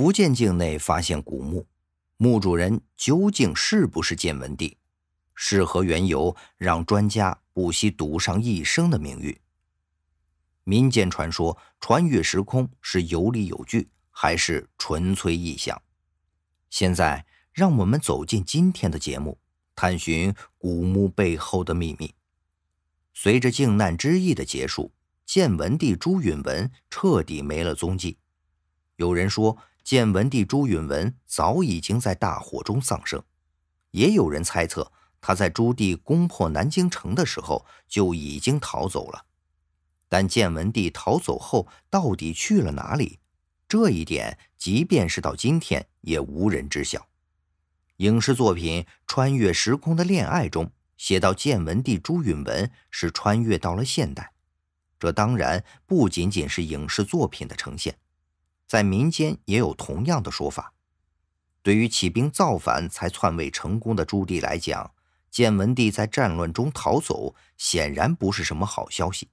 福建境内发现古墓，墓主人究竟是不是建文帝？是何缘由让专家不惜赌上一生的命运？民间传说穿越时空是有理有据，还是纯粹臆想？现在让我们走进今天的节目，探寻古墓背后的秘密。随着靖难之役的结束，建文帝朱允文彻底没了踪迹。有人说。建文帝朱允文早已经在大火中丧生，也有人猜测他在朱棣攻破南京城的时候就已经逃走了。但建文帝逃走后到底去了哪里，这一点即便是到今天也无人知晓。影视作品《穿越时空的恋爱》中写到建文帝朱允文是穿越到了现代，这当然不仅仅是影视作品的呈现。在民间也有同样的说法。对于起兵造反才篡位成功的朱棣来讲，建文帝在战乱中逃走，显然不是什么好消息，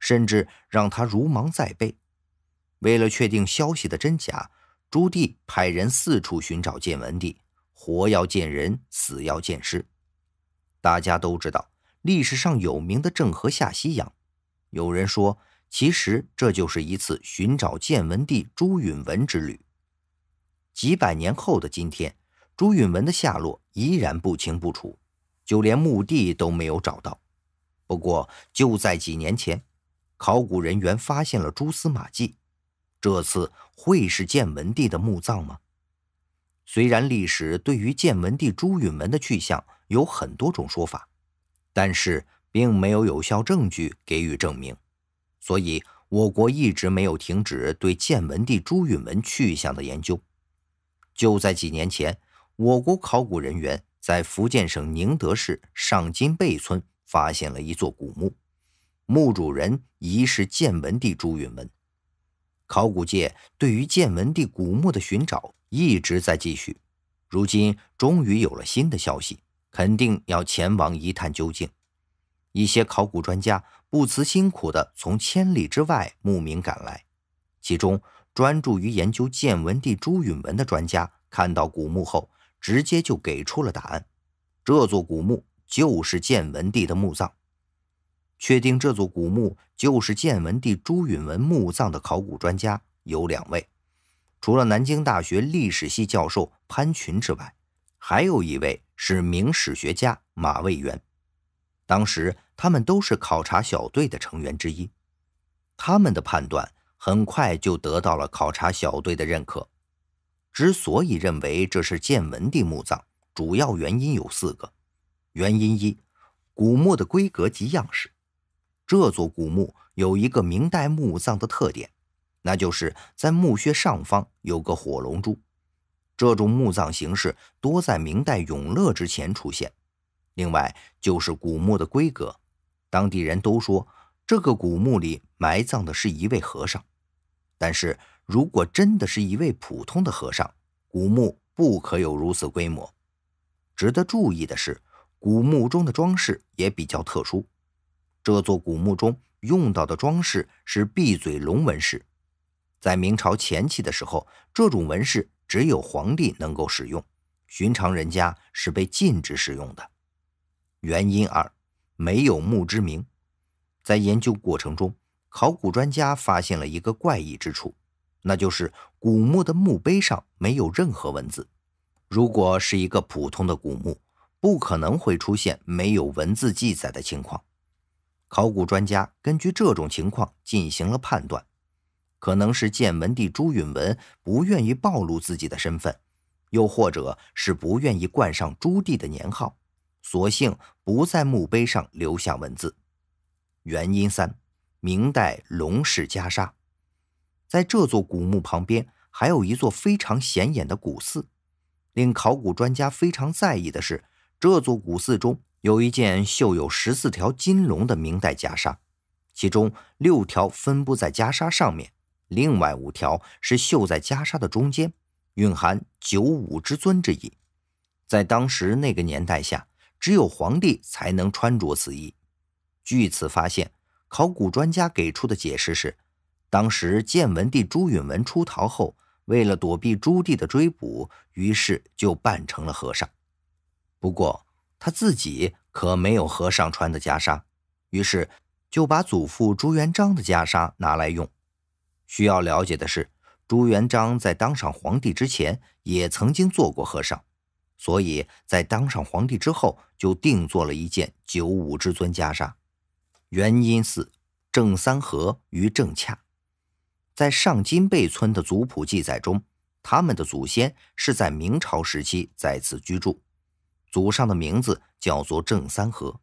甚至让他如芒在背。为了确定消息的真假，朱棣派人四处寻找建文帝，活要见人，死要见尸。大家都知道，历史上有名的郑和下西洋，有人说。其实这就是一次寻找建文帝朱允文之旅。几百年后的今天，朱允文的下落依然不清不楚，就连墓地都没有找到。不过就在几年前，考古人员发现了蛛丝马迹。这次会是建文帝的墓葬吗？虽然历史对于建文帝朱允文的去向有很多种说法，但是并没有有效证据给予证明。所以，我国一直没有停止对建文帝朱允文去向的研究。就在几年前，我国考古人员在福建省宁德市上金背村发现了一座古墓，墓主人疑是建文帝朱允文。考古界对于建文帝古墓的寻找一直在继续，如今终于有了新的消息，肯定要前往一探究竟。一些考古专家不辞辛苦地从千里之外慕名赶来，其中专注于研究建文帝朱允文的专家看到古墓后，直接就给出了答案：这座古墓就是建文帝的墓葬。确定这座古墓就是建文帝朱允文墓葬的考古专家有两位，除了南京大学历史系教授潘群之外，还有一位是明史学家马未元。当时他们都是考察小队的成员之一，他们的判断很快就得到了考察小队的认可。之所以认为这是建文帝墓葬，主要原因有四个。原因一，古墓的规格及样式。这座古墓有一个明代墓葬的特点，那就是在墓穴上方有个火龙珠。这种墓葬形式多在明代永乐之前出现。另外就是古墓的规格，当地人都说这个古墓里埋葬的是一位和尚，但是如果真的是一位普通的和尚，古墓不可有如此规模。值得注意的是，古墓中的装饰也比较特殊，这座古墓中用到的装饰是闭嘴龙纹饰，在明朝前期的时候，这种纹饰只有皇帝能够使用，寻常人家是被禁止使用的。原因二，没有墓志铭。在研究过程中，考古专家发现了一个怪异之处，那就是古墓的墓碑上没有任何文字。如果是一个普通的古墓，不可能会出现没有文字记载的情况。考古专家根据这种情况进行了判断，可能是建文帝朱允文不愿意暴露自己的身份，又或者是不愿意冠上朱棣的年号。索性不在墓碑上留下文字。原因三，明代龙氏袈裟，在这座古墓旁边还有一座非常显眼的古寺。令考古专家非常在意的是，这座古寺中有一件绣有十四条金龙的明代袈裟，其中六条分布在袈裟上面，另外五条是绣在袈裟的中间，蕴含九五之尊之意。在当时那个年代下。只有皇帝才能穿着此衣。据此发现，考古专家给出的解释是：当时建文帝朱允炆出逃后，为了躲避朱棣的追捕，于是就扮成了和尚。不过他自己可没有和尚穿的袈裟，于是就把祖父朱元璋的袈裟拿来用。需要了解的是，朱元璋在当上皇帝之前也曾经做过和尚。所以在当上皇帝之后，就定做了一件九五之尊袈裟。原因四：郑三和与郑洽，在上金贝村的族谱记载中，他们的祖先是在明朝时期在此居住，祖上的名字叫做郑三和。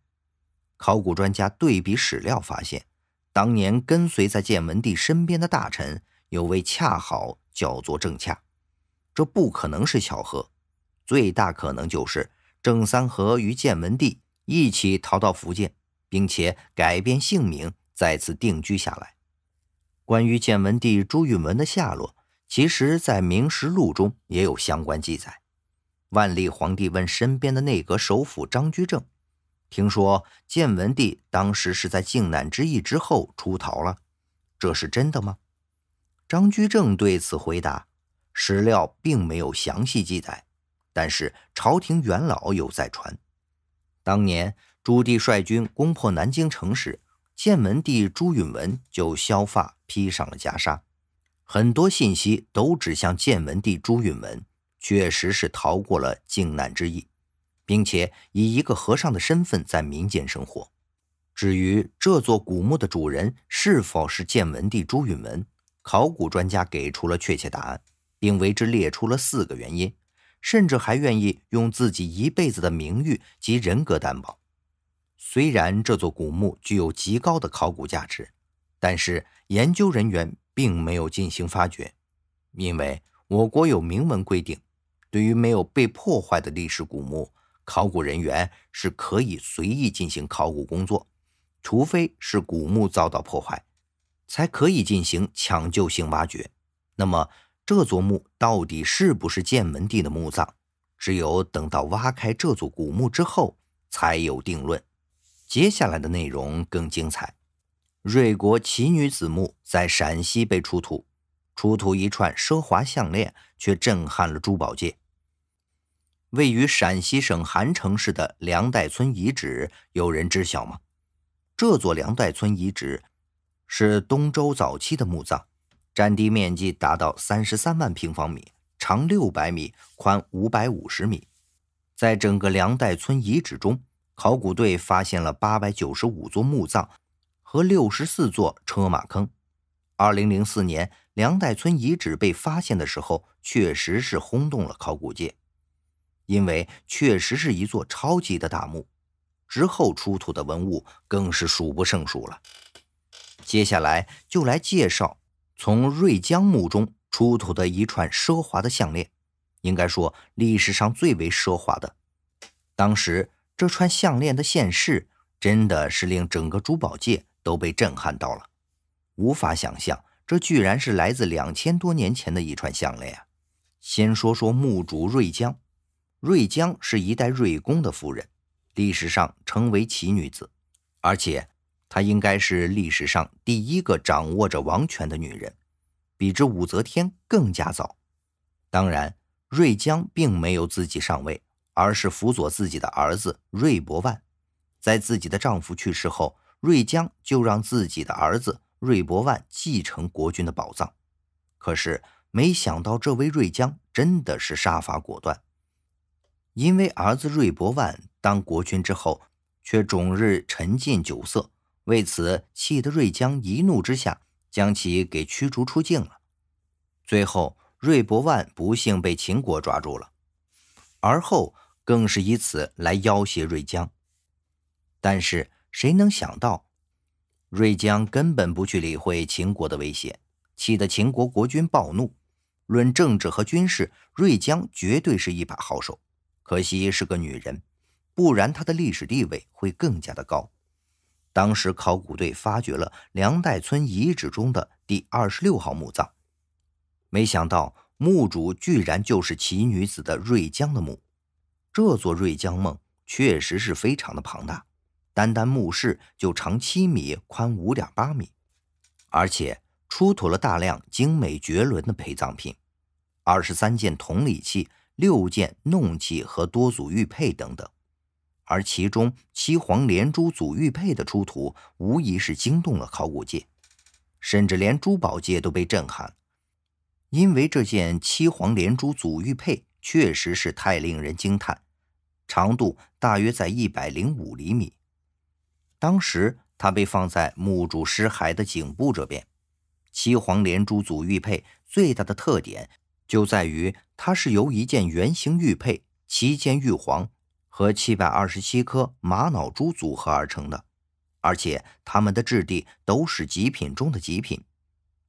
考古专家对比史料发现，当年跟随在建文帝身边的大臣有位恰好叫做郑洽，这不可能是巧合。最大可能就是郑三和与建文帝一起逃到福建，并且改变姓名，再次定居下来。关于建文帝朱允文的下落，其实在《明实录》中也有相关记载。万历皇帝问身边的内阁首辅张居正：“听说建文帝当时是在靖难之役之后出逃了，这是真的吗？”张居正对此回答：“史料并没有详细记载。”但是朝廷元老有在传，当年朱棣率军攻破南京城时，建文帝朱允文就削发披上了袈裟。很多信息都指向建文帝朱允文确实是逃过了靖难之役，并且以一个和尚的身份在民间生活。至于这座古墓的主人是否是建文帝朱允文，考古专家给出了确切答案，并为之列出了四个原因。甚至还愿意用自己一辈子的名誉及人格担保。虽然这座古墓具有极高的考古价值，但是研究人员并没有进行发掘，因为我国有明文规定，对于没有被破坏的历史古墓，考古人员是可以随意进行考古工作，除非是古墓遭到破坏，才可以进行抢救性挖掘。那么？这座墓到底是不是建文帝的墓葬？只有等到挖开这座古墓之后，才有定论。接下来的内容更精彩。瑞国奇女子墓在陕西被出土，出土一串奢华项链，却震撼了珠宝界。位于陕西省韩城市的梁代村遗址，有人知晓吗？这座梁代村遗址是东周早期的墓葬。占地面积达到三十三万平方米，长六百米，宽五百五十米。在整个梁代村遗址中，考古队发现了八百九十五座墓葬和六十四座车马坑。二零零四年，梁代村遗址被发现的时候，确实是轰动了考古界，因为确实是一座超级的大墓。之后出土的文物更是数不胜数了。接下来就来介绍。从瑞江墓中出土的一串奢华的项链，应该说历史上最为奢华的。当时这串项链的现世，真的是令整个珠宝界都被震撼到了。无法想象，这居然是来自两千多年前的一串项链啊！先说说墓主瑞江，瑞江是一代瑞公的夫人，历史上称为奇女子，而且。她应该是历史上第一个掌握着王权的女人，比之武则天更加早。当然，瑞江并没有自己上位，而是辅佐自己的儿子瑞博万。在自己的丈夫去世后，瑞江就让自己的儿子瑞博万继承国君的宝藏。可是，没想到这位瑞江真的是杀伐果断，因为儿子瑞博万当国君之后，却终日沉浸酒色。为此，气得瑞江一怒之下将其给驱逐出境了。最后，瑞博万不幸被秦国抓住了，而后更是以此来要挟瑞江。但是，谁能想到，瑞江根本不去理会秦国的威胁，气得秦国国君暴怒。论政治和军事，瑞江绝对是一把好手，可惜是个女人，不然她的历史地位会更加的高。当时考古队发掘了梁代村遗址中的第二十六号墓葬，没想到墓主居然就是奇女子的瑞江的墓。这座瑞江墓确实是非常的庞大，单单墓室就长七米，宽五点八米，而且出土了大量精美绝伦的陪葬品，二十三件铜礼器、六件弄器和多组玉佩等等。而其中七黄连珠祖玉佩的出土，无疑是惊动了考古界，甚至连珠宝界都被震撼，因为这件七黄连珠祖玉佩确实是太令人惊叹，长度大约在一百零五厘米。当时它被放在墓主尸骸的颈部这边。七黄连珠祖玉佩最大的特点就在于，它是由一件圆形玉佩，其间玉璜。和七百二十七颗玛瑙珠组合而成的，而且它们的质地都是极品中的极品，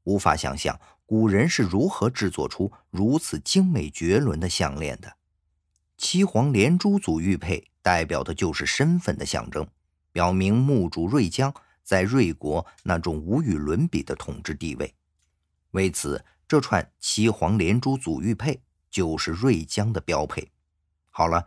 无法想象古人是如何制作出如此精美绝伦的项链的。七黄连珠组玉佩代表的就是身份的象征，表明墓主瑞江在瑞国那种无与伦比的统治地位。为此，这串七黄连珠组玉佩就是瑞江的标配。好了。